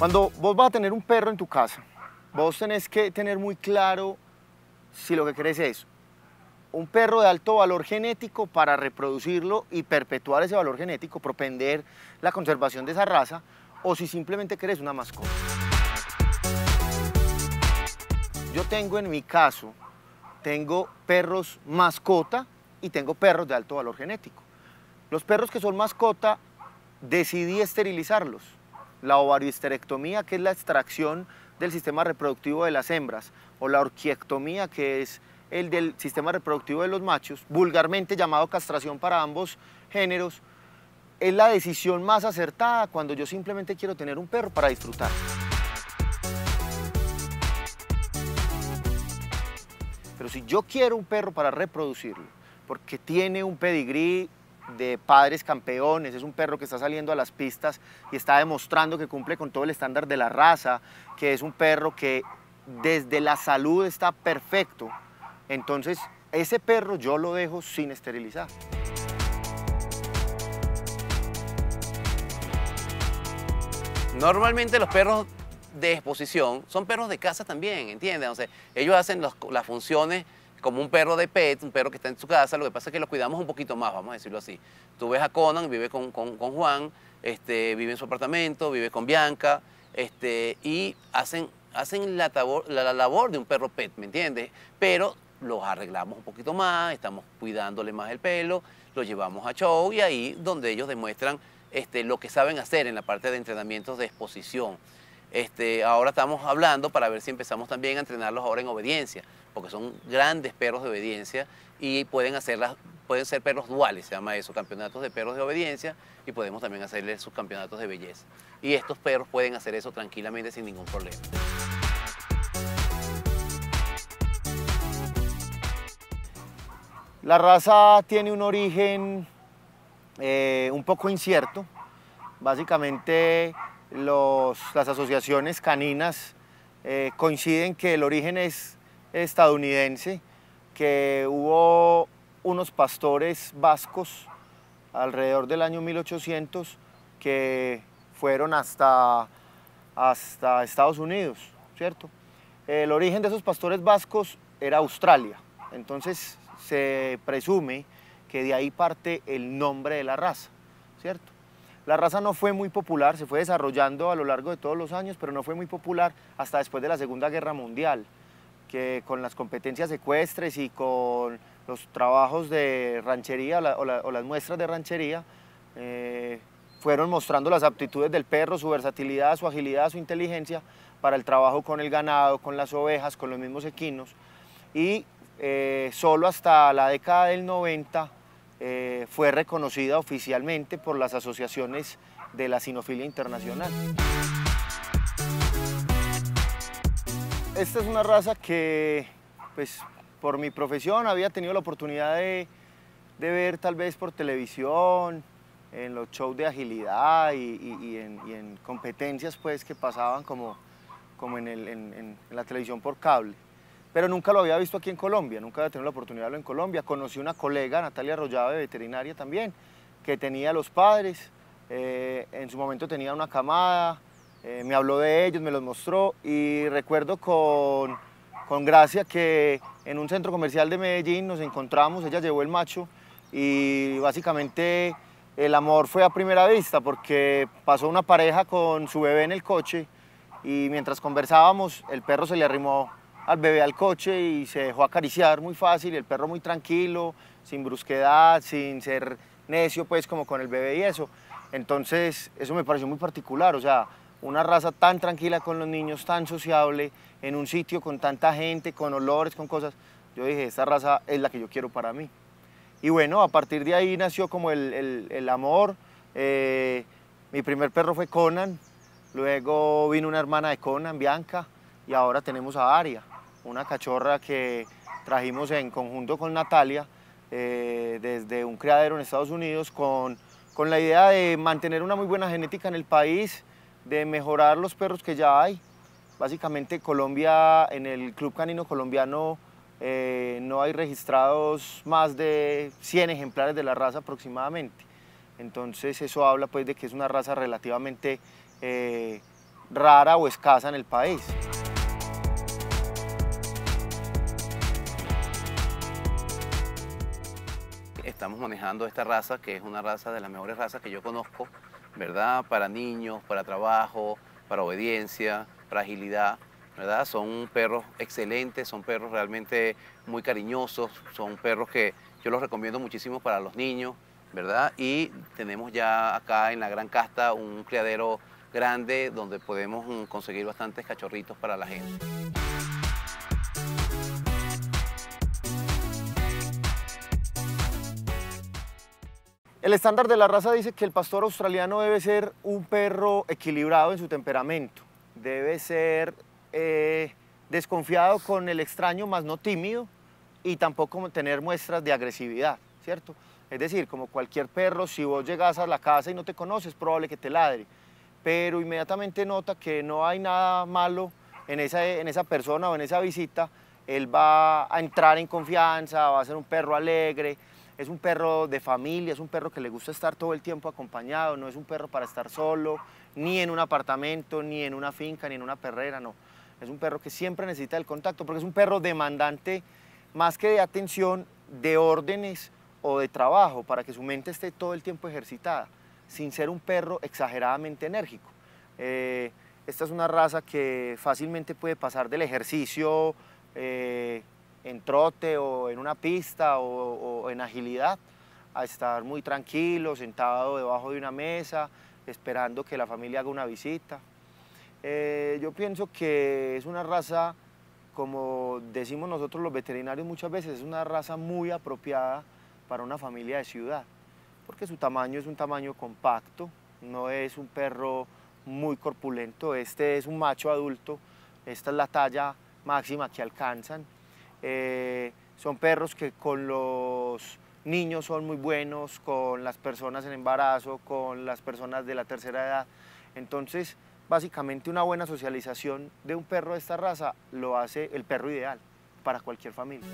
Cuando vos vas a tener un perro en tu casa, vos tenés que tener muy claro si lo que querés es un perro de alto valor genético para reproducirlo y perpetuar ese valor genético, propender la conservación de esa raza, o si simplemente querés una mascota. Yo tengo en mi caso, tengo perros mascota y tengo perros de alto valor genético. Los perros que son mascota decidí esterilizarlos la ovariohisterectomía, que es la extracción del sistema reproductivo de las hembras, o la orquiectomía, que es el del sistema reproductivo de los machos, vulgarmente llamado castración para ambos géneros, es la decisión más acertada cuando yo simplemente quiero tener un perro para disfrutar. Pero si yo quiero un perro para reproducirlo, porque tiene un pedigrí de padres campeones, es un perro que está saliendo a las pistas y está demostrando que cumple con todo el estándar de la raza, que es un perro que desde la salud está perfecto. Entonces, ese perro yo lo dejo sin esterilizar. Normalmente los perros de exposición son perros de casa también, ¿entiendes? O ellos hacen las funciones como un perro de pet, un perro que está en su casa, lo que pasa es que lo cuidamos un poquito más, vamos a decirlo así. Tú ves a Conan, vive con, Juan, este, vive en su apartamento, vive con Bianca, este, y hacen, hacen la, labor de un perro pet, ¿me entiendes? Pero los arreglamos un poquito más, estamos cuidándole más el pelo, lo llevamos a show y ahí donde ellos demuestran este, lo que saben hacer en la parte de entrenamientos de exposición. Este, ahora estamos hablando para ver si empezamos también a entrenarlos ahora en obediencia, porque son grandes perros de obediencia y pueden, hacerlas, pueden ser perros duales, se llama eso, campeonatos de perros de obediencia y podemos también hacerles sus campeonatos de belleza. Y estos perros pueden hacer eso tranquilamente sin ningún problema. La raza tiene un origen eh, un poco incierto. Básicamente las asociaciones caninas eh, coinciden que el origen es estadounidense, que hubo unos pastores vascos alrededor del año 1800 que fueron hasta, hasta Estados Unidos, ¿cierto? El origen de esos pastores vascos era Australia, entonces se presume que de ahí parte el nombre de la raza, ¿cierto? La raza no fue muy popular, se fue desarrollando a lo largo de todos los años, pero no fue muy popular hasta después de la Segunda Guerra Mundial, que con las competencias ecuestres y con los trabajos de ranchería o, las muestras de ranchería, eh, fueron mostrando las aptitudes del perro, su versatilidad, su agilidad, su inteligencia para el trabajo con el ganado, con las ovejas, con los mismos equinos. Y eh, solo hasta la década del 90 eh, fue reconocida oficialmente por las asociaciones de la Sinofilia Internacional. Esta es una raza que, pues, por mi profesión había tenido la oportunidad de, ver tal vez por televisión, en los shows de agilidad y, en, competencias pues que pasaban como, en la televisión por cable pero nunca lo había visto aquí en Colombia, nunca había tenido la oportunidad de verlo en Colombia. Conocí una colega, Natalia Arroyave, veterinaria también, que tenía los padres, eh, en su momento tenía una camada, eh, me habló de ellos, me los mostró y recuerdo con, con gracia que en un centro comercial de Medellín nos encontramos, ella llevó el macho y básicamente el amor fue a primera vista porque pasó una pareja con su bebé en el coche y mientras conversábamos el perro se le arrimó al bebé al coche y se dejó acariciar muy fácil, el perro muy tranquilo, sin brusquedad, sin ser necio, pues como con el bebé y eso. Entonces, eso me pareció muy particular, o sea, una raza tan tranquila con los niños, tan sociable, en un sitio con tanta gente, con olores, con cosas. Yo dije, esta raza es la que yo quiero para mí. Y bueno, a partir de ahí nació como el, amor. Eh, mi primer perro fue Conan, luego vino una hermana de Conan, Bianca, y ahora tenemos a Aria una cachorra que trajimos en conjunto con Natalia eh, desde un criadero en Estados Unidos con, con la idea de mantener una muy buena genética en el país, de mejorar los perros que ya hay. Básicamente Colombia, en el Club Canino Colombiano, eh, no hay registrados más de 100 ejemplares de la raza aproximadamente. Entonces eso habla pues de que es una raza relativamente eh, rara o escasa en el país. estamos manejando esta raza, que es una raza de las mejores razas que yo conozco, ¿verdad? Para niños, para trabajo, para obediencia, para agilidad, ¿verdad? Son perros excelentes, son perros realmente muy cariñosos, son perros que yo los recomiendo muchísimo para los niños, ¿verdad? Y tenemos ya acá en la Gran Casta un criadero grande donde podemos mm, conseguir bastantes cachorritos para la gente. El estándar de la raza dice que el pastor australiano debe ser un perro equilibrado en su temperamento, debe ser eh, desconfiado con el extraño, más no tímido, y tampoco tener muestras de agresividad, ¿cierto? Es decir, como cualquier perro, si vos llegas a la casa y no te conoces, probable que te ladre, pero inmediatamente nota que no hay nada malo en esa, en esa persona o en esa visita, él va a entrar en confianza, va a ser un perro alegre, es un perro de familia, es un perro que le gusta estar todo el tiempo acompañado, no es un perro para estar solo, ni en un apartamento, ni en una finca, ni en una perrera, no. Es un perro que siempre necesita el contacto porque es un perro demandante más que de atención, de órdenes o de trabajo para que su mente esté todo el tiempo ejercitada, sin ser un perro exageradamente enérgico. Eh, esta es una raza que fácilmente puede pasar del ejercicio eh, en trote o en una pista o, en agilidad, a estar muy tranquilo, sentado debajo de una mesa, esperando que la familia haga una visita. Eh, yo pienso que es una raza, como decimos nosotros los veterinarios muchas veces, es una raza muy apropiada para una familia de ciudad, porque su tamaño es un tamaño compacto, no es un perro muy corpulento, este es un macho adulto, esta es la talla máxima que alcanzan, eh, son perros que con los niños son muy buenos, con las personas en embarazo, con las personas de la tercera edad. Entonces, básicamente una buena socialización de un perro de esta raza lo hace el perro ideal para cualquier familia.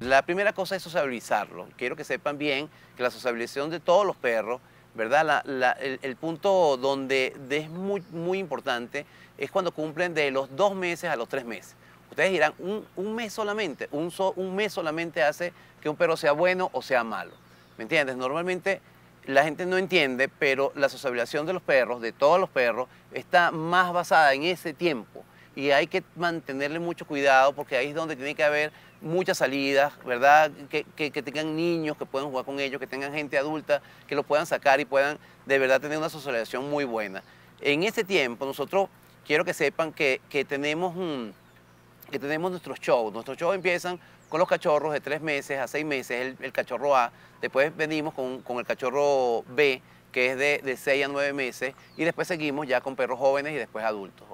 La primera cosa es sociabilizarlo. Quiero que sepan bien que la sociabilización de todos los perros, ¿verdad? el, el, punto donde es muy, muy importante es cuando cumplen de los dos meses a los tres meses. Ustedes dirán, un, mes solamente, un, un mes solamente hace que un perro sea bueno o sea malo. ¿Me entiendes? Normalmente la gente no entiende, pero la socialización de los perros, de todos los perros, está más basada en ese tiempo. Y hay que mantenerle mucho cuidado porque ahí es donde tiene que haber muchas salidas, ¿verdad? Que, tengan niños que puedan jugar con ellos, que tengan gente adulta, que lo puedan sacar y puedan de verdad tener una socialización muy buena. En ese tiempo nosotros quiero que sepan que, tenemos, mm, que tenemos nuestros shows. Nuestros shows empiezan con los cachorros de tres meses a seis meses, el, cachorro A. Después venimos con, con el cachorro B, que es de, seis 6 a 9 meses, y después seguimos ya con perros jóvenes y después adultos,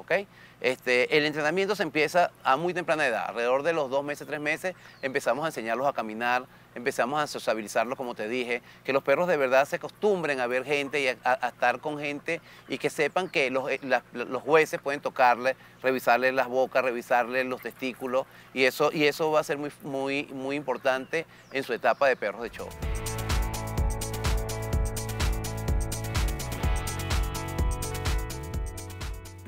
Este, el entrenamiento se empieza a muy temprana edad, alrededor de los 2 meses, 3 meses, empezamos a enseñarlos a caminar, empezamos a sociabilizarlos, como te dije, que los perros de verdad se acostumbren a ver gente y a, estar con gente y que sepan que eh, los, jueces pueden tocarle, revisarle las bocas, revisarle los testículos, y eso, y eso va a ser muy, muy, muy importante en su etapa de perros de show.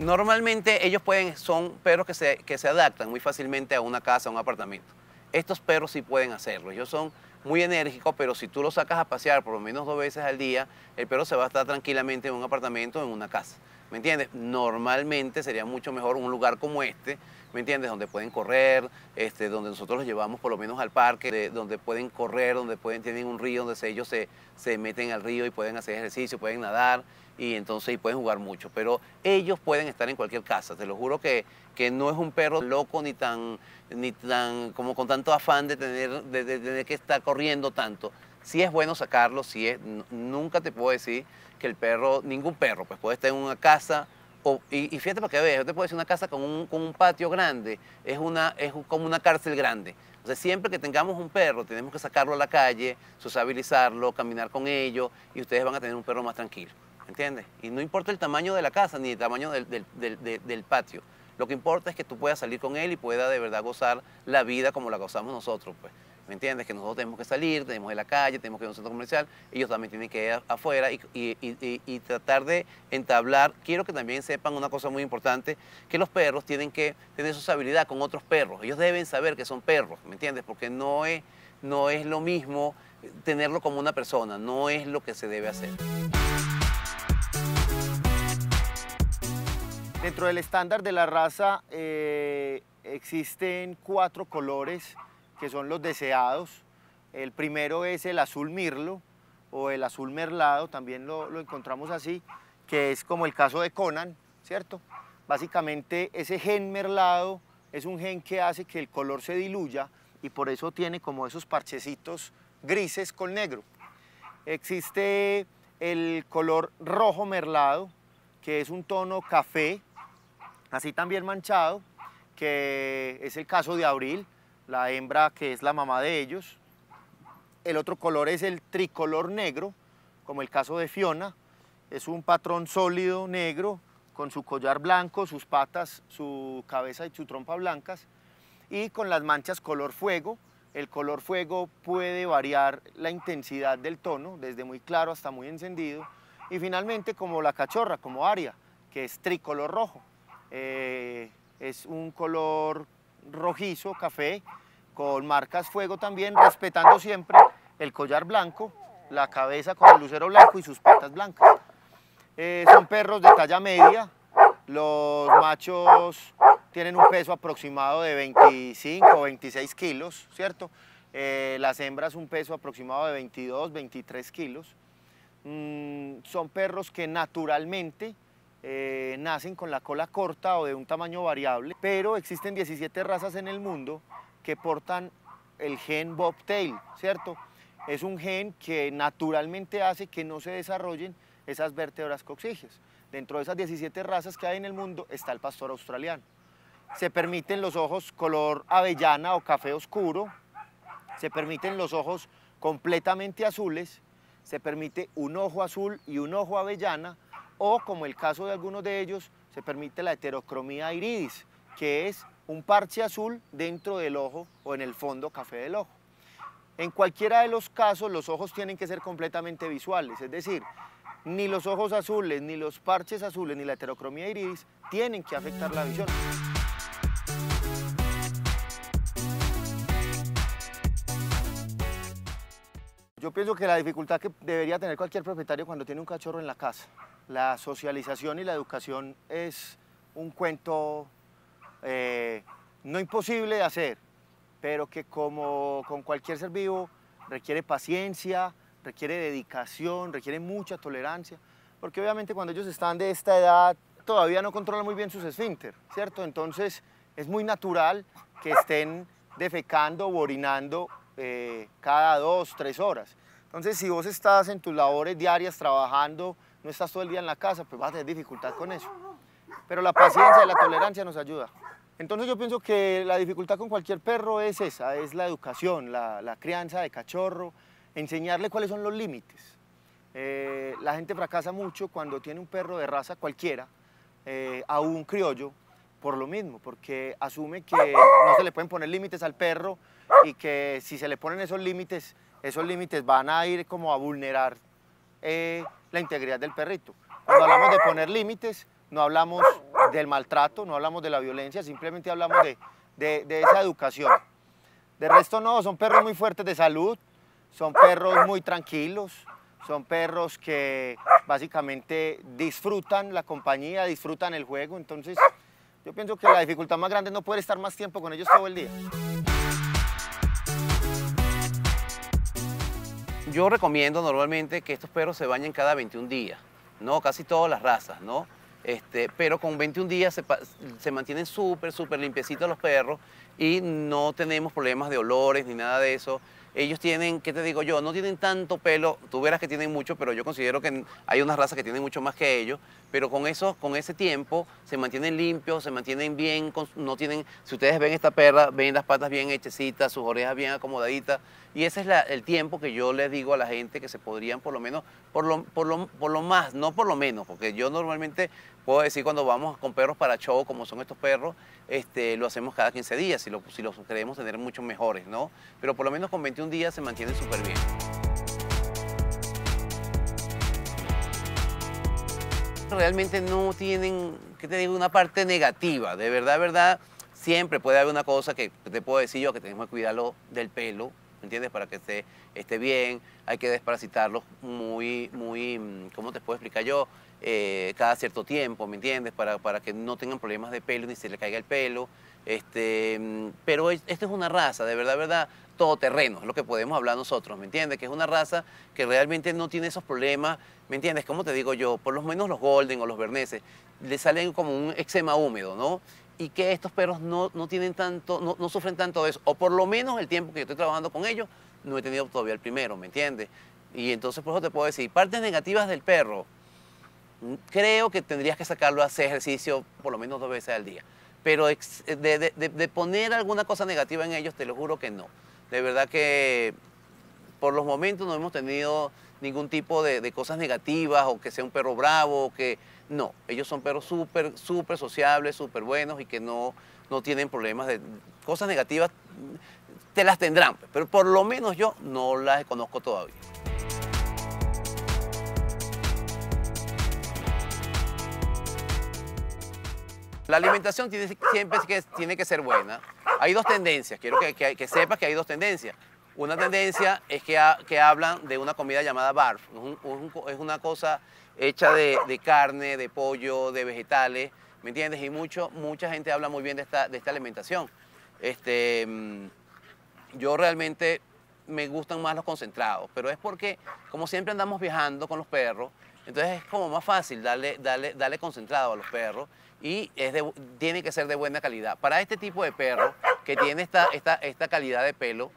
Normalmente ellos pueden, son perros que se, que se adaptan muy fácilmente a una casa, a un apartamento. Estos perros sí pueden hacerlo. Ellos son muy enérgicos, pero si tú los sacas a pasear por lo menos dos veces al día, el perro se va a estar tranquilamente en un apartamento o en una casa. ¿me entiendes? Normalmente sería mucho mejor un lugar como este, ¿me entiendes? Donde pueden correr, este, donde nosotros los llevamos por lo menos al parque, donde pueden correr, donde pueden, tienen un río, donde ellos se, se meten al río y pueden hacer ejercicio, pueden nadar y entonces pueden jugar mucho. Pero ellos pueden estar en cualquier casa, te lo juro que, que no es un perro loco ni tan, ni tan, como con tanto afán de tener, de tener que estar corriendo tanto. Si es bueno sacarlo, si es, nunca te puedo decir que el perro, ningún perro, pues puede estar en una casa, o, y, fíjate para que veas, yo te puedo decir una casa con un, patio grande, es, es como una cárcel grande. O sea, siempre que tengamos un perro, tenemos que sacarlo a la calle, sociabilizarlo, caminar con ello, y ustedes van a tener un perro más tranquilo, ¿entiendes? Y no importa el tamaño de la casa ni el tamaño del, del patio. Lo que importa es que tú puedas salir con él y pueda de verdad gozar la vida como la gozamos nosotros, pues. ¿me entiendes? Que nosotros tenemos que salir, tenemos que ir a la calle, tenemos que ir a un centro comercial, ellos también tienen que ir afuera y, tratar de entablar. Quiero que también sepan una cosa muy importante, que los perros tienen que tener sus habilidades con otros perros, ellos deben saber que son perros, ¿me entiendes? Porque no es, no es lo mismo tenerlo como una persona, no es lo que se debe hacer. Dentro del estándar de la raza eh, existen cuatro colores que son los deseados. El primero es el azul mirlo o el azul merlado, también lo, encontramos así, que es como el caso de Conan, ¿cierto? Básicamente ese gen merlado es un gen que hace que el color se diluya y por eso tiene como esos parchecitos grises con negro. Existe el color rojo merlado, que es un tono café, así también manchado, que es el caso de abril, la hembra que es la mamá de ellos. El otro color es el tricolor negro, como el caso de Fiona. Es un patrón sólido negro con su collar blanco, sus patas, su cabeza y su trompa blancas y con las manchas color fuego. El color fuego puede variar la intensidad del tono, desde muy claro hasta muy encendido. Y finalmente como la cachorra, como aria, que es tricolor rojo. Eh, es un color rojizo, café, con marcas fuego también, respetando siempre el collar blanco, la cabeza con el lucero blanco y sus patas blancas. Eh, son perros de talla media, los machos tienen un peso aproximado de 25 o 26 kilos, ¿cierto? Eh, las hembras un peso aproximado de 22, 23 kilos. Mm, son perros que naturalmente eh, nacen con la cola corta o de un tamaño variable, pero existen 17 razas en el mundo que portan el gen bobtail, ¿cierto? Es un gen que naturalmente hace que no se desarrollen esas vértebras coxígeas. Dentro de esas 17 razas que hay en el mundo está el pastor australiano. Se permiten los ojos color avellana o café oscuro, se permiten los ojos completamente azules, se permite un ojo azul y un ojo avellana, o como el caso de algunos de ellos, se permite la heterocromía iridis, que es un parche azul dentro del ojo o en el fondo café del ojo. En cualquiera de los casos, los ojos tienen que ser completamente visuales, es decir, ni los ojos azules, ni los parches azules, ni la heterocromía iris tienen que afectar la visión. Yo pienso que la dificultad que debería tener cualquier propietario cuando tiene un cachorro en la casa, la socialización y la educación es un cuento eh, no imposible de hacer, pero que como con cualquier ser vivo requiere paciencia, requiere dedicación, requiere mucha tolerancia, porque obviamente cuando ellos están de esta edad todavía no controlan muy bien sus esfínteres, ¿cierto? Entonces es muy natural que estén defecando o orinando eh, cada dos, tres horas. Entonces si vos estás en tus labores diarias trabajando, no estás todo el día en la casa, pues vas a tener dificultad con eso. Pero la paciencia y la tolerancia nos ayuda. Entonces yo pienso que la dificultad con cualquier perro es esa, es la educación, la, crianza de cachorro, enseñarle cuáles son los límites. Eh, la gente fracasa mucho cuando tiene un perro de raza cualquiera, eh, a un criollo, por lo mismo, porque asume que no se le pueden poner límites al perro y que si se le ponen esos límites, esos límites van a ir como a vulnerar eh, la integridad del perrito. Cuando hablamos de poner límites, no hablamos del maltrato, no hablamos de la violencia, simplemente hablamos de, esa educación. De resto no, son perros muy fuertes de salud, son perros muy tranquilos, son perros que básicamente disfrutan la compañía, disfrutan el juego, entonces yo pienso que la dificultad más grande es no poder estar más tiempo con ellos todo el día. Yo recomiendo normalmente que estos perros se bañen cada 21 días, ¿no? Casi todas las razas, ¿no? Este, pero con 21 días se, se mantienen súper, súper limpiecitos los perros y no tenemos problemas de olores ni nada de eso ellos tienen, ¿qué te digo yo? No tienen tanto pelo, tú verás que tienen mucho, pero yo considero que hay unas razas que tienen mucho más que ellos, pero con eso, con ese tiempo se mantienen limpios, se mantienen bien, no tienen, si ustedes ven esta perra, ven las patas bien hechecitas, sus orejas bien acomodaditas, y ese es la, el tiempo que yo le digo a la gente que se podrían por lo menos, por lo, por lo, por lo más, no por lo menos, porque yo normalmente puedo decir cuando vamos con perros para show, como son estos perros, este, lo hacemos cada 15 días, si, los queremos tener mucho mejores, ¿no? Pero por lo menos con 21 días se mantienen súper bien. Realmente no tienen, ¿qué te digo? Una parte negativa, de verdad, verdad. Siempre puede haber una cosa que te puedo decir yo, que tenemos que cuidarlo del pelo, entiendes? Para que esté, esté bien, hay que desparasitarlos muy, muy, mm, ¿cómo te puedo explicar yo? Eh, cada cierto tiempo, ¿me entiendes? Para, que no tengan problemas de pelo ni se le caiga el pelo. Este, mm, pero esto es una raza, de verdad, verdad, todoterreno, es lo que podemos hablar nosotros, ¿me entiendes? Que es una raza que realmente no tiene esos problemas, ¿me entiendes? Como te digo yo, por lo menos los golden o los berneses, le salen como un eczema húmedo, ¿no? Y que estos perros no, no tienen tanto, no, no sufren tanto eso, o por lo menos el tiempo que yo estoy trabajando con ellos, no he tenido todavía el primero, ¿me entiendes? Y entonces por eso te puedo decir, partes negativas del perro, creo que tendrías que sacarlo a hacer ejercicio por lo menos dos veces al día. Pero de, poner alguna cosa negativa en ellos, te lo juro que no. De verdad que por los momentos no hemos tenido ningún tipo de, cosas negativas o que sea un perro bravo, o que no. Ellos son perros súper, súper sociables, súper buenos y que no, no tienen problemas de cosas negativas. Te las tendrán, pues. pero por lo menos yo no las conozco todavía. La alimentación tiene, siempre que, tiene que ser buena. Hay dos tendencias, quiero que, sepas que hay dos tendencias. Una tendencia es que, hablan de una comida llamada barf. Es, una cosa hecha de, carne, de pollo, de vegetales, ¿me entiendes? Y mucho, mucha gente habla muy bien de esta, alimentación. Este, mm, yo realmente me gustan más los concentrados, pero es porque, como siempre andamos viajando con los perros, entonces es como más fácil darle, darle concentrado a los perros y es tiene que ser de buena calidad. Para este tipo de perro que tiene esta, esta calidad de pelo,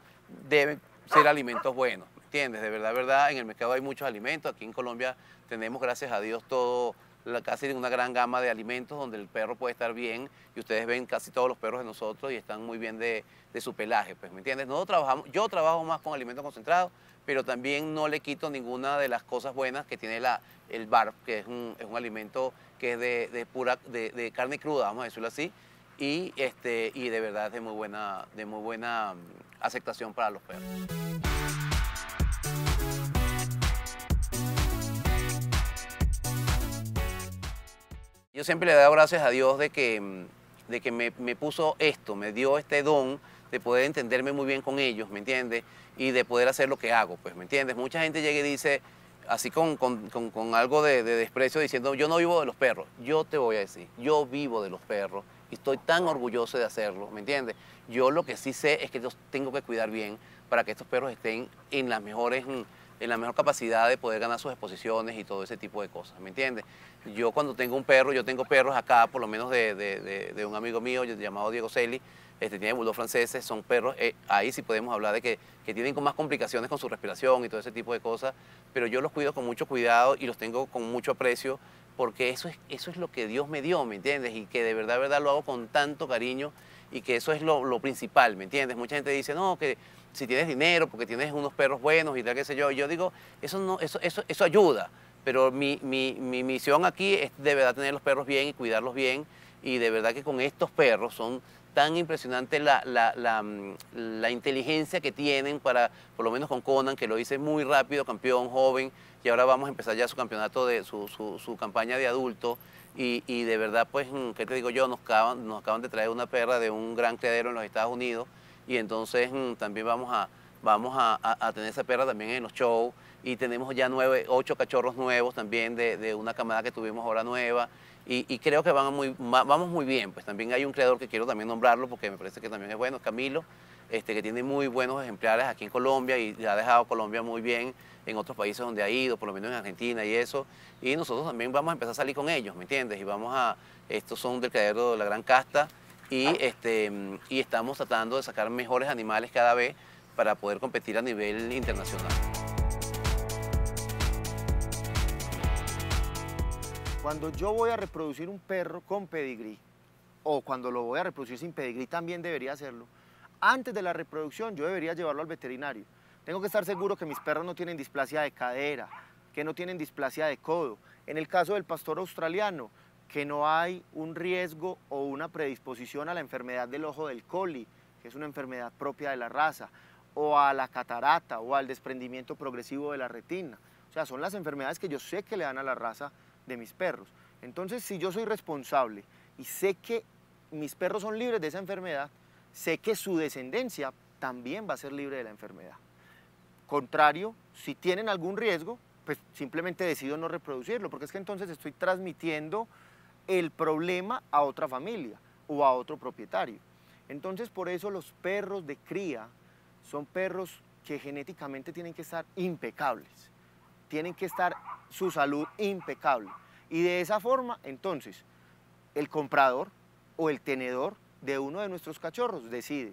deben ser alimentos buenos, ¿entiendes? De verdad, verdad, en el mercado hay muchos alimentos. Aquí en Colombia tenemos, gracias a Dios, todo la, casi una gran gama de alimentos donde el perro puede estar bien y ustedes ven casi todos los perros de nosotros y están muy bien de, su pelaje, pues, ¿me entiendes? no trabajamos, yo trabajo más con alimentos concentrados, pero también no le quito ninguna de las cosas buenas que tiene el barb, que es un, alimento que es de, pura, de, carne cruda, vamos a decirlo así, y, este, y de verdad es de muy buena, de muy buena mm, aceptación para los perros. Yo siempre le he gracias a Dios de que, mm, de que me, me puso esto, me dio este don de poder entenderme muy bien con ellos, ¿me entiendes? y de poder hacer lo que hago, pues, ¿me entiendes? Mucha gente llega y dice, así con, algo de, desprecio, diciendo, yo no vivo de los perros. Yo te voy a decir, yo vivo de los perros y estoy tan orgulloso de hacerlo, ¿me entiendes? Yo lo que sí sé es que yo tengo que cuidar bien para que estos perros estén en las mejores en la mejor capacidad de poder ganar sus exposiciones y todo ese tipo de cosas, ¿me entiendes? Yo cuando tengo un perro, yo tengo perros acá, por lo menos de, de, de un amigo mío llamado Diego Celi, este, tiene bulldog franceses, son perros, eh, ahí sí podemos hablar de que, que tienen más complicaciones con su respiración y todo ese tipo de cosas, pero yo los cuido con mucho cuidado y los tengo con mucho aprecio porque eso es, eso es lo que Dios me dio, ¿me entiendes? Y que de verdad, de verdad lo hago con tanto cariño y que eso es lo, principal, ¿me entiendes? Mucha gente dice, no, que si tienes dinero, porque tienes unos perros buenos y tal, qué sé yo. Yo digo, eso, no, eso, eso, eso ayuda, pero mi misión aquí es de verdad tener los perros bien y cuidarlos bien y de verdad que con estos perros son tan impresionante la, la, mm, la, inteligencia que tienen para, por lo menos con Conan, que lo hice muy rápido, campeón joven, y ahora vamos a empezar ya su campeonato, de su, su, su campaña de adulto. Y, y, de verdad, pues, mm, ¿qué te digo yo? Nos acaban, nos acaban de traer una perra de un gran criadero en los Estados Unidos y entonces mm, también vamos a, vamos a, tener esa perra también en los shows y tenemos ya nueve, ocho cachorros nuevos también de, una camada que tuvimos ahora nueva. Y, creo que van muy, vamos muy bien. Pues también hay un creador que quiero también nombrarlo porque me parece que también es bueno, Camilo, este, que tiene muy buenos ejemplares aquí en Colombia y ha dejado Colombia muy bien en otros países donde ha ido, por lo menos en Argentina y eso. Y nosotros también vamos a empezar a salir con ellos, ¿me entiendes? Y vamos a, estos son del creador de la gran casta ah. este, y estamos tratando de sacar mejores animales cada vez para poder competir a nivel internacional. Cuando yo voy a reproducir un perro con pedigrí, o cuando lo voy a reproducir sin pedigrí, también debería hacerlo. Antes de la reproducción, yo debería llevarlo al veterinario. Tengo que estar seguro que mis perros no tienen displasia de cadera, que no tienen displasia de codo. En el caso del pastor australiano, que no hay un riesgo o una predisposición a la enfermedad del ojo del coli, que es una enfermedad propia de la raza o a la catarata o al desprendimiento progresivo de la retina. O sea, son las enfermedades que yo sé que le dan a la raza de mis perros. Entonces, si yo soy responsable y sé que mis perros son libres de esa enfermedad, sé que su descendencia también va a ser libre de la enfermedad. Contrario, si tienen algún riesgo, pues simplemente decido no reproducirlo, porque es que entonces estoy transmitiendo el problema a otra familia o a otro propietario. Entonces, por eso los perros de cría son perros que genéticamente tienen que estar impecables, tienen que estar su salud impecable. Y de esa forma, entonces, el comprador o el tenedor de uno de nuestros cachorros decide,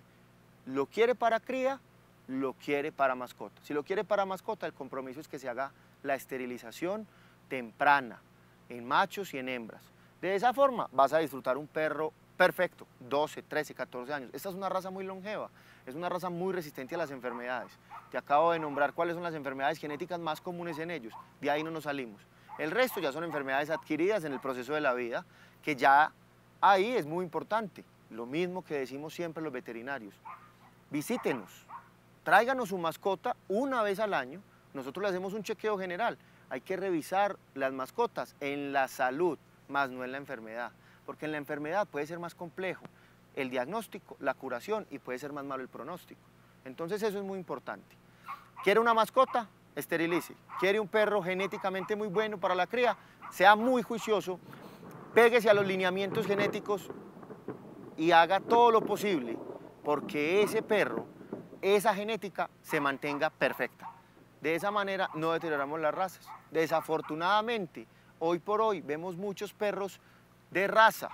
lo quiere para cría, lo quiere para mascota. Si lo quiere para mascota, el compromiso es que se haga la esterilización temprana, en machos y en hembras. De esa forma vas a disfrutar un perro perfecto, 12, 13, 14 años. Esta es una raza muy longeva. Es una raza muy resistente a las enfermedades. Te acabo de nombrar cuáles son las enfermedades genéticas más comunes en ellos. De ahí no nos salimos. El resto ya son enfermedades adquiridas en el proceso de la vida, que ya ahí es muy importante. Lo mismo que decimos siempre los veterinarios. Visítenos, tráiganos su mascota una vez al año. Nosotros le hacemos un chequeo general. Hay que revisar las mascotas en la salud, más no en la enfermedad, porque en la enfermedad puede ser más complejo el diagnóstico, la curación y puede ser más malo el pronóstico. Entonces eso es muy importante. ¿Quiere una mascota? Esterilice. ¿Quiere un perro genéticamente muy bueno para la cría? Sea muy juicioso, péguese a los lineamientos genéticos y haga todo lo posible porque ese perro, esa genética se mantenga perfecta. De esa manera no deterioramos las razas. Desafortunadamente, hoy por hoy vemos muchos perros de raza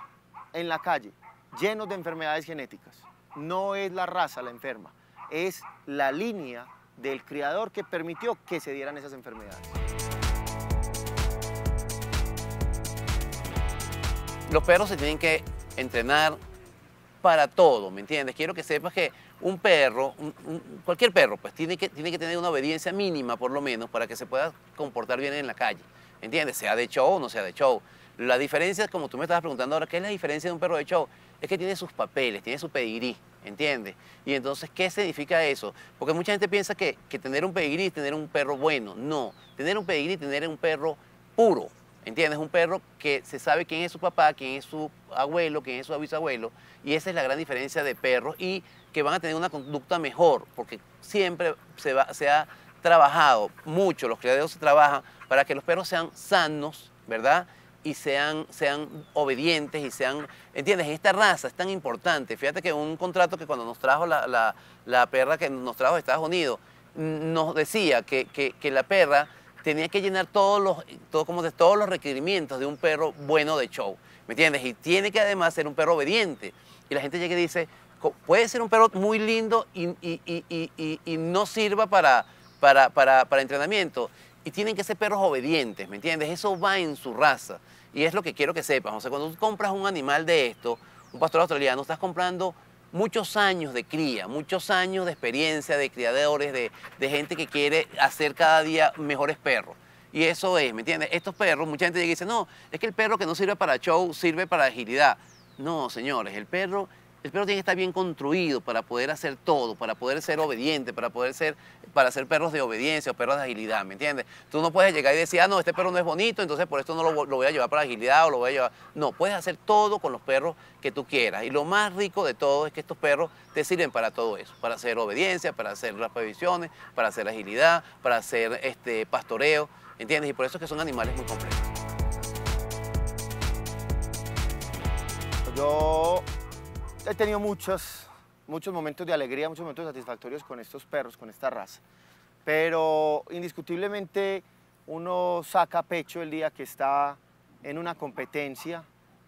en la calle, llenos de enfermedades genéticas. No es la raza la enferma, es la línea del criador que permitió que se dieran esas enfermedades. Los perros se tienen que entrenar para todo, ¿me entiendes? Quiero que sepas que un perro, cualquier perro, pues tiene que, tiene que tener una obediencia mínima por lo menos para que se pueda comportar bien en la calle, ¿me entiendes? Sea de show o no sea de show. La diferencia, como tú me estabas preguntando ahora, ¿qué es la diferencia de un perro de show? es que tiene sus papeles, tiene su pedigrí, ¿entiendes? Y entonces, ¿qué significa eso? Porque mucha gente piensa que, tener un pedigrí es tener un perro bueno. No, tener un pedigrí es tener un perro puro, ¿Entiendes? Un perro que se sabe quién es su papá, quién es su abuelo, quién es su bisabuelo. Y esa es la gran diferencia de perros y que van a tener una conducta mejor, porque siempre se, va, se ha trabajado mucho, los criaderos se trabajan para que los perros sean sanos, ¿verdad? y sean, sean obedientes y sean, ¿entiendes? esta raza es tan importante. Fíjate que un contrato que cuando nos trajo la, la, perra que nos trajo de Estados Unidos, nos decía que, la perra tenía que llenar todos los, como de, todos los requerimientos de un perro bueno de show, ¿me entiendes? Y tiene que además ser un perro obediente. Y la gente llega y dice, puede ser un perro muy lindo y, no sirva para, para, para, para entrenamiento y tienen que ser perros obedientes, ¿me entiendes? Eso va en su raza. Y es lo que quiero que sepas. O sea, cuando tú compras un animal de esto, un pastor australiano, estás comprando muchos años de cría, muchos años de experiencia, de criadores, de, de gente que quiere hacer cada día mejores perros. Y eso es, ¿me entiendes? Estos perros, mucha gente llega y dice, no, es que el perro que no sirve para show sirve para agilidad. No, señores, el perro el perro tiene que estar bien construido para poder hacer todo, para poder ser obediente, para poder ser, para ser perros de obediencia o perros de agilidad, ¿me entiendes? Tú no puedes llegar y decir, ah, no, este perro no es bonito, entonces por esto no lo, voy a llevar para agilidad o lo voy a llevar. No, puedes hacer todo con los perros que tú quieras. Y lo más rico de todo es que estos perros te sirven para todo eso, para hacer obediencia, para hacer las previsiones, para hacer agilidad, para hacer este pastoreo, ¿entiendes? Y por eso es que son animales muy complejos. Yo he tenido muchos, muchos momentos de alegría, muchos momentos satisfactorios con estos perros, con esta raza. Pero indiscutiblemente uno saca pecho el día que está en una competencia,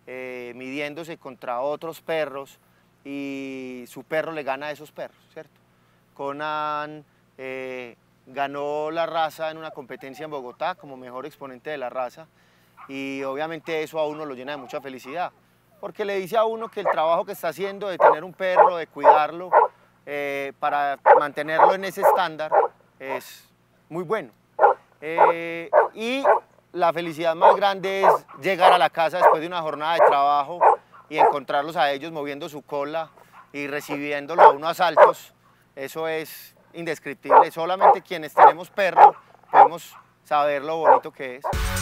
eh, midiéndose contra otros perros y su perro le gana a esos perros, ¿cierto? Conan eh, ganó la raza en una competencia en Bogotá como mejor exponente de la raza y obviamente eso a uno lo llena de mucha felicidad porque le dice a uno que el trabajo que está haciendo de tener un perro, de cuidarlo, eh, para mantenerlo en ese estándar, es muy bueno. Eh, y la felicidad más grande es llegar a la casa después de una jornada de trabajo y encontrarlos a ellos moviendo su cola y recibiéndolo a unos saltos. Eso es indescriptible. Solamente quienes tenemos perro podemos saber lo bonito que es.